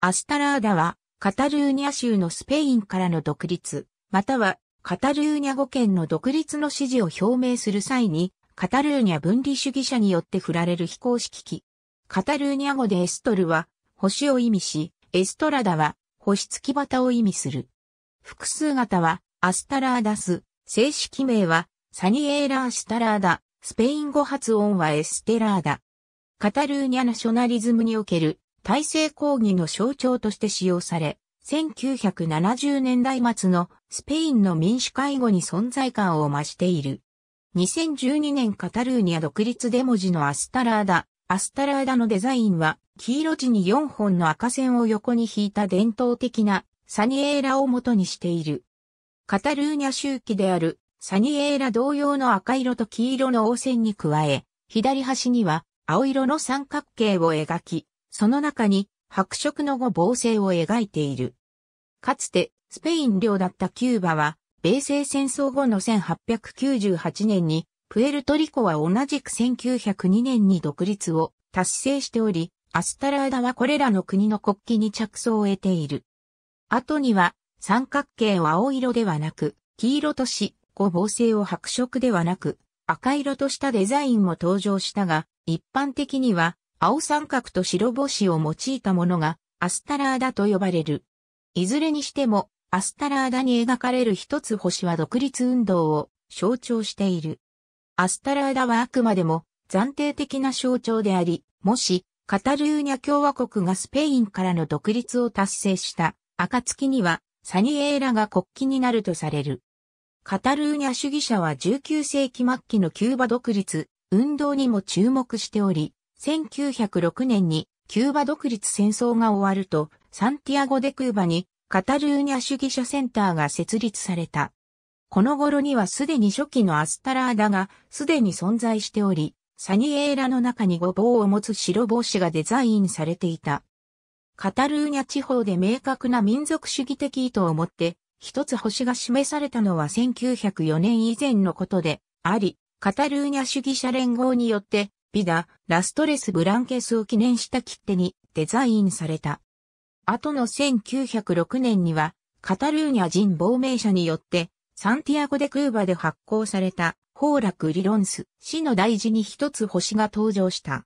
アスタラーダは、カタルーニャ州のスペインからの独立、または、カタルーニャ語圏の独立の支持を表明する際に、カタルーニャ分離主義者によって振られる非公式機。カタルーニャ語でエストルは、星を意味し、エストラダは、星付き旗を意味する。複数型は、アスタラーダス、正式名は、サニエーラースタラーダ、スペイン語発音はエステラーダ。カタルーニャナショナリズムにおける体制抗議の象徴として使用され、1970年代末のスペインの民主介護に存在感を増している。2012年カタルーニャ独立デモ時のアスタラーダ。アスタラーダのデザインは黄色地に4本の赤線を横に引いた伝統的なサニエーラを元にしている。カタルーニャ周期であるサニエーラ同様の赤色と黄色の黄線に加え、左端には青色の三角形を描き、その中に白色の語防星を描いている。かつてスペイン領だったキューバは、米西戦争後の1898年に、プエルトリコは同じく1902年に独立を達成しており、アスタラーダはこれらの国の国旗に着想を得ている。後には、三角形を青色ではなく、黄色とし、五防星を白色ではなく、赤色としたデザインも登場したが、一般的には青三角と白星を用いたものがアスタラーダと呼ばれる。いずれにしても、アスタラーダに描かれる一つ星は独立運動を象徴している。アスタラーダはあくまでも暫定的な象徴であり、もしカタルーニャ共和国がスペインからの独立を達成した暁にはサニエーラが国旗になるとされる。カタルーニャ主義者は19世紀末期のキューバ独立運動にも注目しており、1906年にキューバ独立戦争が終わると、サンティアゴ・デ・クーバにカタルーニャ主義者センターが設立された。この頃にはすでに初期のアスタラーダがすでに存在しており、サニエーラの中にごぼうを持つ白帽子がデザインされていた。カタルーニャ地方で明確な民族主義的意図を持って、一つ星が示されたのは1904年以前のことであり、カタルーニャ主義者連合によってビダ、ラストレス・ブランケスを記念した切手にデザインされた。後の1906年には、カタルーニャ人亡命者によって、サンティアゴ・デ・クーバで発行された、崩リ理論ス、死の大事に一つ星が登場した。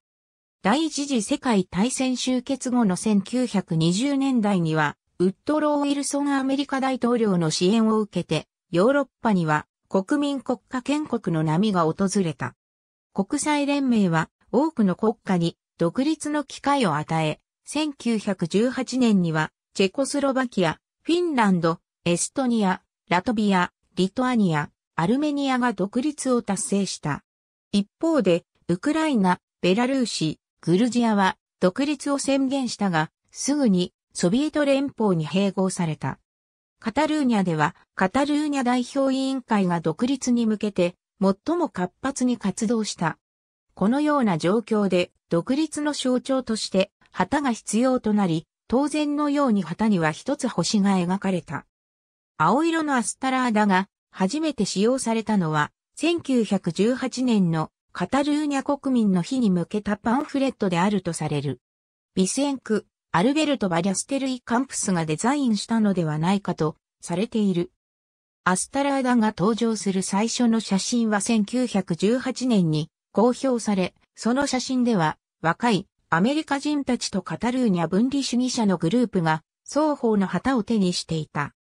第一次世界大戦終結後の1920年代には、ウッドロー・ウィルソンアメリカ大統領の支援を受けて、ヨーロッパには国民国家建国の波が訪れた。国際連盟は多くの国家に独立の機会を与え、1918年にはチェコスロバキア、フィンランド、エストニア、ラトビア、リトアニア、アルメニアが独立を達成した。一方で、ウクライナ、ベラルーシ、グルジアは独立を宣言したが、すぐにソビエト連邦に併合された。カタルーニャでは、カタルーニャ代表委員会が独立に向けて最も活発に活動した。このような状況で、独立の象徴として、旗が必要となり、当然のように旗には一つ星が描かれた。青色のアスタラーだが、初めて使用されたのは、1918年のカタルーニャ国民の日に向けたパンフレットであるとされる。ビセンク、アルベルト・バリャステルイ・カンプスがデザインしたのではないかとされている。アスタラーダが登場する最初の写真は1918年に公表され、その写真では若いアメリカ人たちとカタルーニャ分離主義者のグループが双方の旗を手にしていた。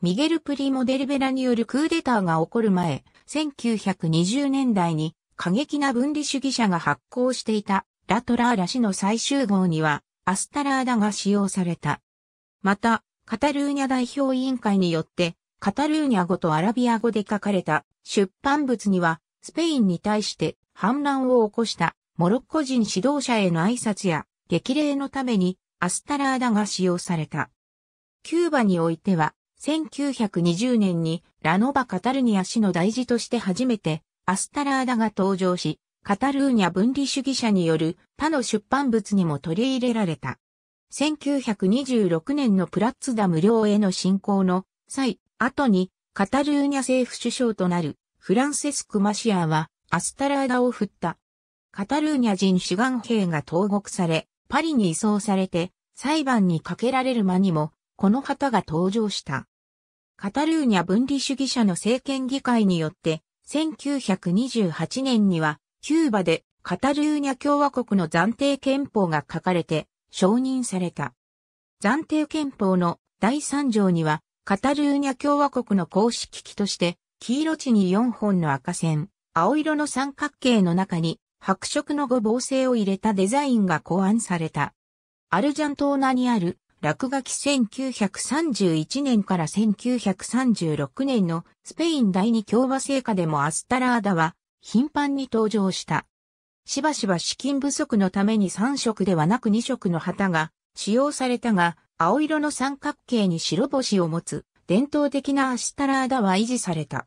ミゲル・プリモ・デルベラによるクーデターが起こる前、1920年代に過激な分離主義者が発行していたラトラーラ氏の最終号にはアスタラーダが使用された。また、カタルーニャ代表委員会によってカタルーニャ語とアラビア語で書かれた出版物には、スペインに対して反乱を起こしたモロッコ人指導者への挨拶や激励のためにアスタラーダが使用された。キューバにおいては、1920年にラノバ・カタルニア氏の大事として初めてアスタラーダが登場し、カタルーニャ分離主義者による他の出版物にも取り入れられた。1926年のプラッツダ無料への侵攻の際、後にカタルーニャ政府首相となるフランセスク・マシアはアスタラーダを振った。カタルーニャ人志願兵が投獄され、パリに移送されて裁判にかけられる間にもこの旗が登場した。カタルーニャ分離主義者の政権議会によって1928年にはキューバでカタルーニャ共和国の暫定憲法が書かれて承認された。暫定憲法の第3条にはカタルーニャ共和国の公式機として、黄色地に4本の赤線、青色の三角形の中に白色の五芒星を入れたデザインが考案された。アルジャントーナにある落書き1931年から1936年のスペイン第二共和聖火でもアスタラーダは頻繁に登場した。しばしば資金不足のために3色ではなく2色の旗が使用されたが、青色の三角形に白星を持つ伝統的なアシタラーダは維持された。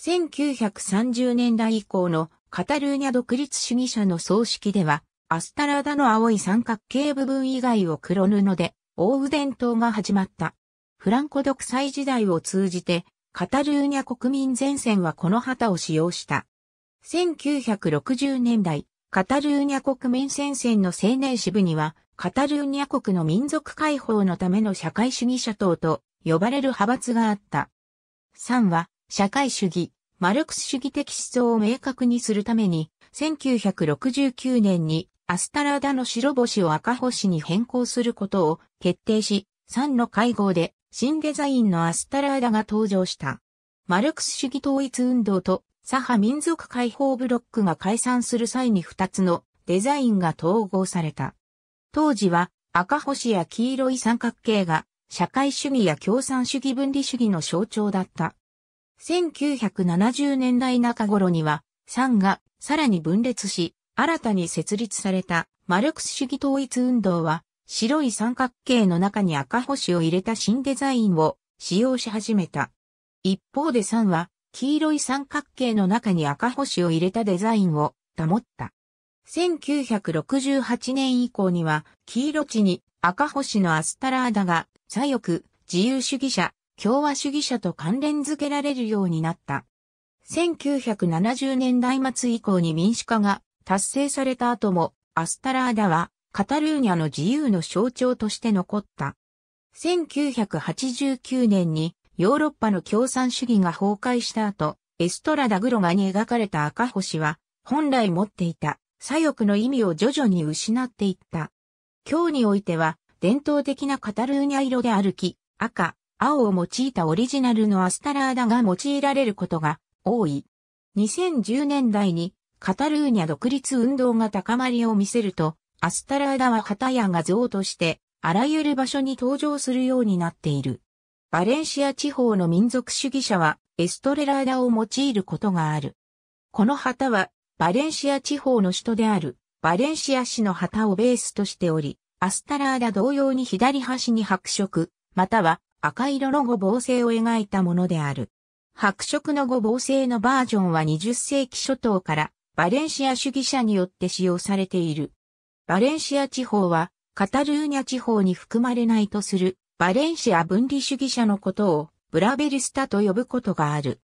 1930年代以降のカタルーニャ独立主義者の葬式では、アスタラーダの青い三角形部分以外を黒布で覆う伝統が始まった。フランコ独裁時代を通じて、カタルーニャ国民前線はこの旗を使用した。1960年代、カタルーニャ国民前線の青年支部には、カタルーニャ国の民族解放のための社会主義者党と呼ばれる派閥があった。3は、社会主義、マルクス主義的思想を明確にするために、1969年にアスタラーダの白星を赤星に変更することを決定し、3の会合で新デザインのアスタラーダが登場した。マルクス主義統一運動と左派民族解放ブロックが解散する際に2つのデザインが統合された。当時は赤星や黄色い三角形が社会主義や共産主義分離主義の象徴だった。1970年代中頃には、3がさらに分裂し、新たに設立されたマルクス主義統一運動は、白い三角形の中に赤星を入れた新デザインを使用し始めた。一方で3は、黄色い三角形の中に赤星を入れたデザインを保った。1968年以降には、黄色地に赤星のアスタラーダが、左翼、自由主義者、共和主義者と関連づけられるようになった。1970年代末以降に民主化が達成された後も、アスタラーダは、カタルーニャの自由の象徴として残った。1989年に、ヨーロッパの共産主義が崩壊した後、エストラダ・グロガに描かれた赤星は、本来持っていた左翼の意味を徐々に失っていった。今日においては、伝統的なカタルーニャ色で歩き、赤、青を用いたオリジナルのアスタラーダが用いられることが多い。2010年代にカタルーニャ独立運動が高まりを見せると、アスタラーダは旗や画像として、あらゆる場所に登場するようになっている。バレンシア地方の民族主義者はエストレラーダを用いることがある。この旗はバレンシア地方の首都である、バレンシア市の旗をベースとしており、アスタラーダ同様に左端に白色、または赤色の五芒星を描いたものである。白色の五芒星のバージョンは20世紀初頭からバレンシア主義者によって使用されている。バレンシア地方はカタルーニャ地方に含まれないとするバレンシア分離主義者のことをブラベルスタと呼ぶことがある。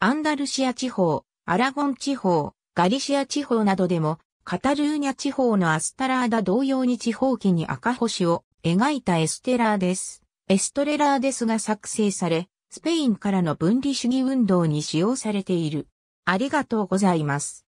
アンダルシア地方、アラゴン地方、ガリシア地方などでも、カタルーニャ地方のアスタラーダ同様に地方記に赤星を描いたエステラーです。エストレラーですが作成され、スペインからの分離主義運動に使用されている。ありがとうございます。